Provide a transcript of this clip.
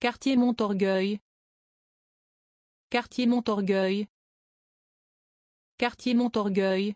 Quartier Montorgueil. Quartier Montorgueil. Quartier Montorgueil.